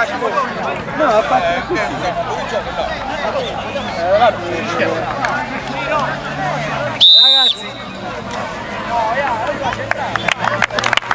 No, ha fatto così. Eh, Ragazzi. No, ya,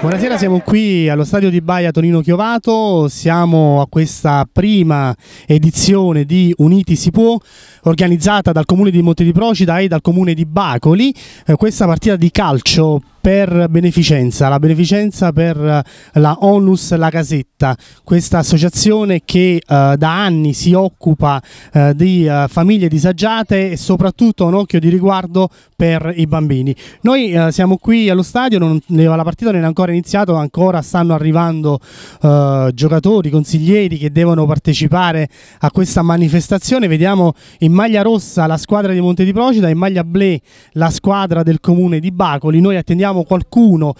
Buonasera, siamo qui allo stadio di Baia Tonino Chiovato, siamo a questa prima edizione di Uniti si può, organizzata dal comune di Monte di Procida e dal comune di Bacoli, eh, questa partita di calcio per beneficenza, la beneficenza per eh, la Onus La Casetta, questa associazione che eh, da anni si occupa eh, di eh, famiglie disagiate e soprattutto un occhio di riguardo per i bambini. Noi eh, siamo qui allo stadio, non, la partita non è ancora iniziata, ancora stanno arrivando eh, giocatori, consiglieri che devono partecipare a questa manifestazione, vediamo in maglia rossa la squadra di Monte di Procida, in maglia blu la squadra del comune di Bacoli, noi attendiamo conosciamo qualcuno.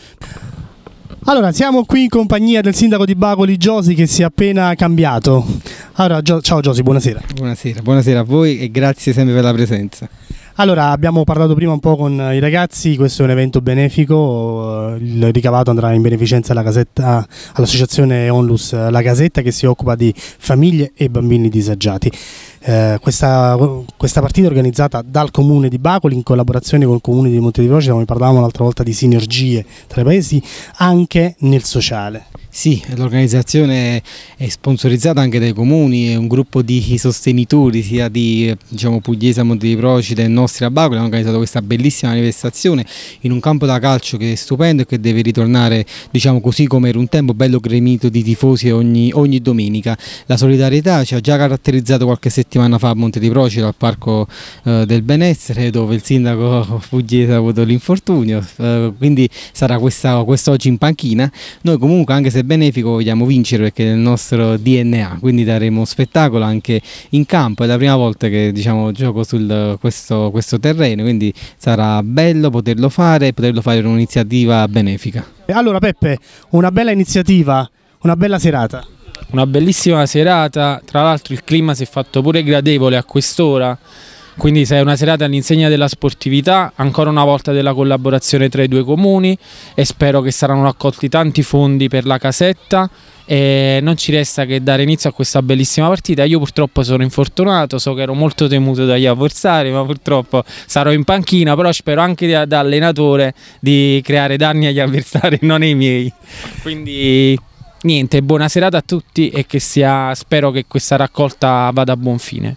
Allora, siamo qui in compagnia del sindaco di Bagoli, Giosi, che si è appena cambiato. Allora, Gio ciao Giosi, buonasera. Buonasera, buonasera a voi e grazie sempre per la presenza. Allora, abbiamo parlato prima un po' con i ragazzi, questo è un evento benefico, il ricavato andrà in beneficenza all'associazione Onlus La Casetta che si occupa di famiglie e bambini disagiati. Eh, questa, questa, partita è organizzata dal comune di Bacoli in collaborazione con il comune di Monte di Procida, come parlavamo l'altra volta di sinergie tra i paesi, anche nel sociale. Sì, l'organizzazione è sponsorizzata anche dai comuni, è un gruppo di sostenitori sia di diciamo, Pugliese, Monte di Procida e Nostri Abacoli, hanno organizzato questa bellissima manifestazione in un campo da calcio che è stupendo e che deve ritornare diciamo così come era un tempo, bello gremito di tifosi ogni, ogni domenica. La solidarietà ci ha già caratterizzato qualche settimana fa a Monte di Procida, al Parco eh, del Benessere, dove il sindaco Pugliese ha avuto l'infortunio, eh, quindi sarà quest'oggi quest in panchina. Noi comunque, anche se benefico vogliamo vincere perché è il nostro DNA, quindi daremo spettacolo anche in campo, è la prima volta che diciamo, gioco su questo, questo terreno, quindi sarà bello poterlo fare e poterlo fare in un'iniziativa benefica. Allora Peppe, una bella iniziativa, una bella serata. Una bellissima serata, tra l'altro il clima si è fatto pure gradevole a quest'ora. Quindi sei una serata all'insegna della sportività, ancora una volta della collaborazione tra i due comuni e spero che saranno raccolti tanti fondi per la casetta e non ci resta che dare inizio a questa bellissima partita. Io purtroppo sono infortunato, so che ero molto temuto dagli avversari, ma purtroppo sarò in panchina, però spero anche da, da allenatore di creare danni agli avversari, non ai miei. Quindi niente, buona serata a tutti e che sia, spero che questa raccolta vada a buon fine.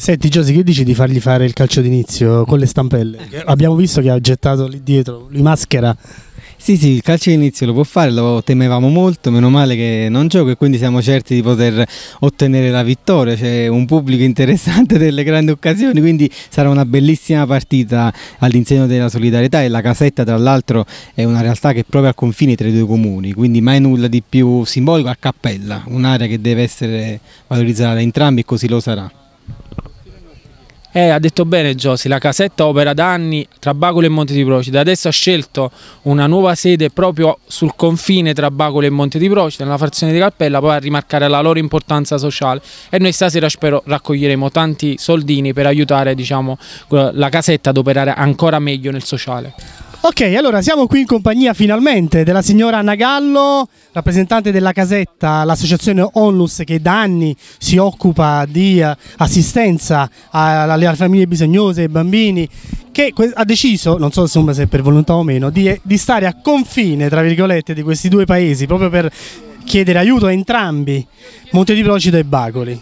Senti Giosi, che dici di fargli fare il calcio d'inizio con le stampelle? Abbiamo visto che ha gettato lì dietro, lui maschera. Sì, sì, il calcio d'inizio lo può fare, lo temevamo molto, meno male che non gioco e quindi siamo certi di poter ottenere la vittoria, c'è un pubblico interessante delle grandi occasioni, quindi sarà una bellissima partita all'insegno della solidarietà e la casetta tra l'altro è una realtà che è proprio al confine tra i due comuni, quindi mai nulla di più simbolico a cappella, un'area che deve essere valorizzata da entrambi e così lo sarà. Eh, ha detto bene Giosi, la casetta opera da anni tra Bacolo e Monte di Procida, adesso ha scelto una nuova sede proprio sul confine tra Bacolo e Monte di Procida, nella frazione di Cappella, poi a rimarcare la loro importanza sociale e noi stasera spero raccoglieremo tanti soldini per aiutare diciamo, la casetta ad operare ancora meglio nel sociale. Ok, allora siamo qui in compagnia finalmente della signora Anna Gallo, rappresentante della Casetta, l'associazione Onlus che da anni si occupa di eh, assistenza alle famiglie bisognose, ai bambini, che ha deciso, non so se per volontà o meno, di, di stare a confine, tra virgolette, di questi due paesi, proprio per chiedere aiuto a entrambi Monte di Procida e Bacoli.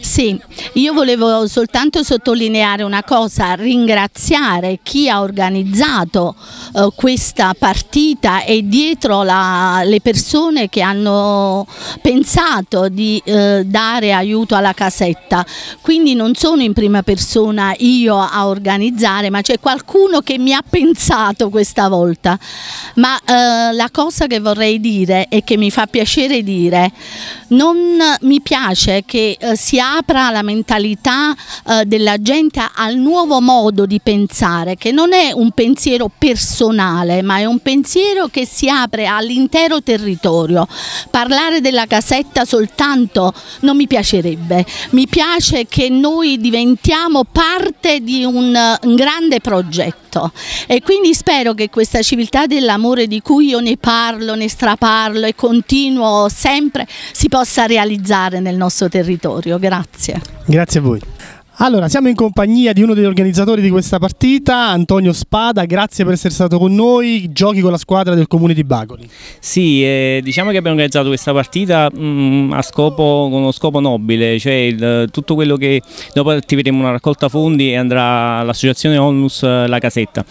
Sì, io volevo soltanto sottolineare una cosa, ringraziare chi ha organizzato eh, questa partita e dietro la, le persone che hanno pensato di eh, dare aiuto alla casetta. Quindi non sono in prima persona io a organizzare, ma c'è qualcuno che mi ha pensato questa volta. Ma eh, la cosa che vorrei dire e che mi fa piacere dire, non eh, mi piace che eh, si apra la mentalità eh, della gente al nuovo modo di pensare, che non è un pensiero personale, ma è un pensiero che si apre all'intero territorio. Parlare della casetta soltanto non mi piacerebbe, mi piace che noi diventiamo parte di un, eh, un grande progetto tutto esatto. e quindi spero che questa civiltà dell'amore di cui io ne parlo, ne straparlo e continuo sempre si possa realizzare nel nostro territorio. Grazie. Grazie a voi. Allora, siamo in compagnia di uno degli organizzatori di questa partita, Antonio Spada, grazie per essere stato con noi, giochi con la squadra del comune di Bagoli. Sì, eh, diciamo che abbiamo organizzato questa partita mh, mm, a scopo, con uno scopo nobile, cioè il, tutto quello che dopo attiveremo una raccolta fondi e andrà all'associazione Onlus eh, La Casetta.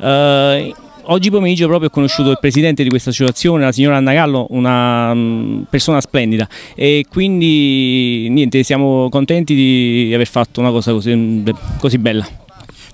Eh, Oggi pomeriggio proprio ho conosciuto il presidente di questa associazione, la signora Anna Gallo, una mm, persona splendida e quindi niente, siamo contenti di aver fatto una cosa così, così bella.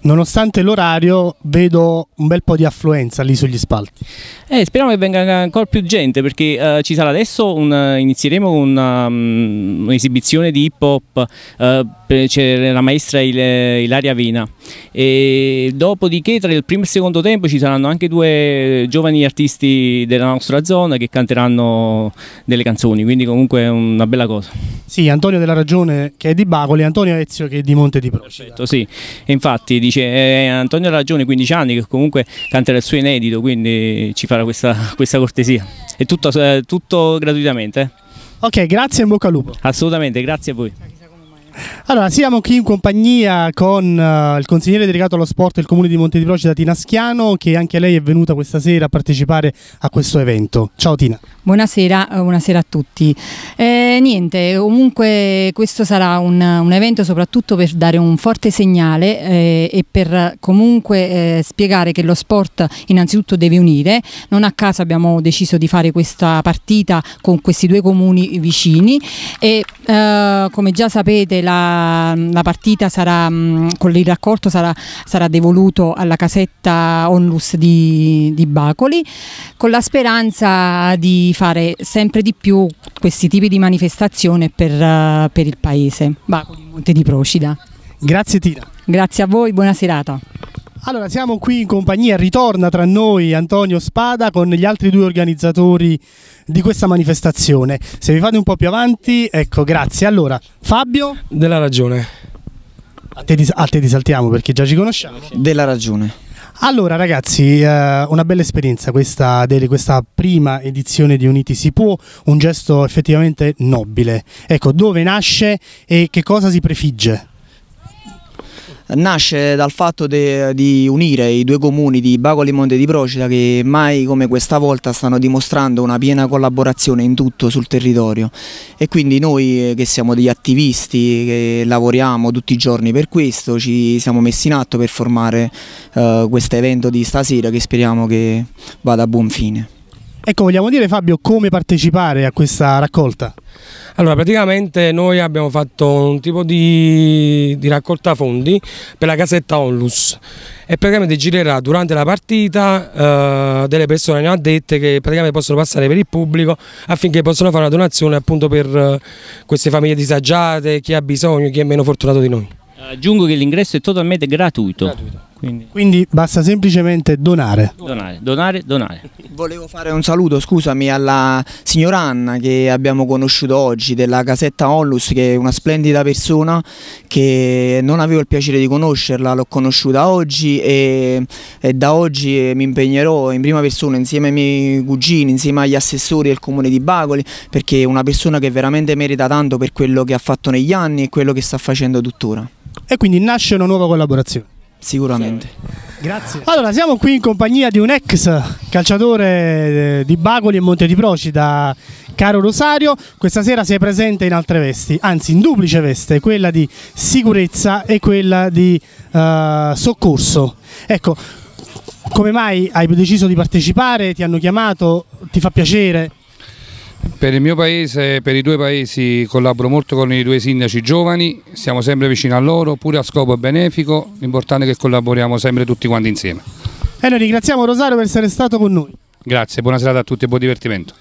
Nonostante l'orario vedo un bel po' di affluenza lì sugli spalti. Eh, speriamo che venga ancora più gente perché uh, ci sarà adesso, un, inizieremo con um, un'esibizione di hip hop uh, c'è la maestra Il Ilaria Vina. E dopodiché tra il primo e il secondo tempo ci saranno anche due giovani artisti della nostra zona che canteranno delle canzoni, quindi comunque è una bella cosa. Sì, Antonio della Ragione che è di Bacoli, Antonio Ezio che è di Monte di Procetto. Sì, infatti dice eh, Antonio della Ragione, 15 anni, che comunque canterà il suo inedito, quindi ci farà questa, questa cortesia. È tutto, eh, tutto gratuitamente. Eh. Ok, grazie e in bocca al lupo. Assolutamente, grazie a voi. Allora, siamo qui in compagnia con uh, il consigliere delegato allo sport del comune di Monte di Procida, Tina Schiano, che anche lei è venuta questa sera a partecipare a questo evento. Ciao Tina. Buonasera, eh, buonasera, a tutti. Eh, niente, comunque questo sarà un, un, evento soprattutto per dare un forte segnale eh, e per comunque eh, spiegare che lo sport innanzitutto deve unire. Non a caso abbiamo deciso di fare questa partita con questi due comuni vicini e eh, come già sapete la, la partita sarà, mh, con il raccolto sarà, sarà, devoluto alla casetta Onlus di, di Bacoli con la speranza di fare sempre di più questi tipi di manifestazione per, uh, per il paese. Va con il Monte di Procida. Grazie Tina. Grazie a voi, buona serata. Allora, siamo qui in compagnia, ritorna tra noi Antonio Spada con gli altri due organizzatori di questa manifestazione. Se vi fate un po' più avanti, ecco, grazie. Allora, Fabio? Della ragione. A te, a te ti saltiamo perché già ci conosciamo. Della ragione. Allora ragazzi, eh, una bella esperienza questa, delle, questa prima edizione di Uniti si può, un gesto effettivamente nobile. Ecco, dove nasce e che cosa si prefigge? nasce dal fatto de, di unire i due comuni di Bacoli e Monte di Procida che mai come questa volta stanno dimostrando una piena collaborazione in tutto sul territorio e quindi noi eh, che siamo degli attivisti che lavoriamo tutti i giorni per questo ci siamo messi in atto per formare eh, questo evento di stasera che speriamo che vada a buon fine. Ecco, vogliamo dire Fabio come partecipare a questa raccolta? Allora praticamente noi abbiamo fatto un tipo di, di raccolta fondi per la casetta Onlus e praticamente girerà durante la partita eh, delle persone ne ho dette che praticamente possono passare per il pubblico affinché possano fare una donazione appunto per eh, queste famiglie disagiate, chi ha bisogno, chi è meno fortunato di noi. Aggiungo che l'ingresso è totalmente gratuito. gratuito. Quindi, Quindi basta semplicemente donare. Donare, donare, donare. Volevo fare un saluto, scusami, alla signora Anna che abbiamo conosciuto oggi della casetta Onlus, che è una splendida persona che non avevo il piacere di conoscerla, l'ho conosciuta oggi e, e da oggi mi impegnerò in prima persona insieme ai miei cugini, insieme agli assessori del comune di Bagoli, perché è una persona che veramente merita tanto per quello che ha fatto negli anni e quello che sta facendo tuttora. E quindi nasce una nuova collaborazione. Sicuramente. Grazie. Allora, siamo qui in compagnia di un ex calciatore eh, di Bagoli e Monte di Procida, caro Rosario. Questa sera sei presente in altre vesti, anzi in duplice veste, quella di sicurezza e quella di uh, soccorso. Ecco, come mai hai deciso di partecipare? Ti hanno chiamato? Ti fa piacere? Per il mio paese, per i due paesi, collaboro molto con i due sindaci giovani, siamo sempre vicini a loro, pure a scopo benefico, l'importante è che collaboriamo sempre tutti quanti insieme. E noi ringraziamo Rosario per essere stato con noi. Grazie, buona serata a tutti e buon divertimento.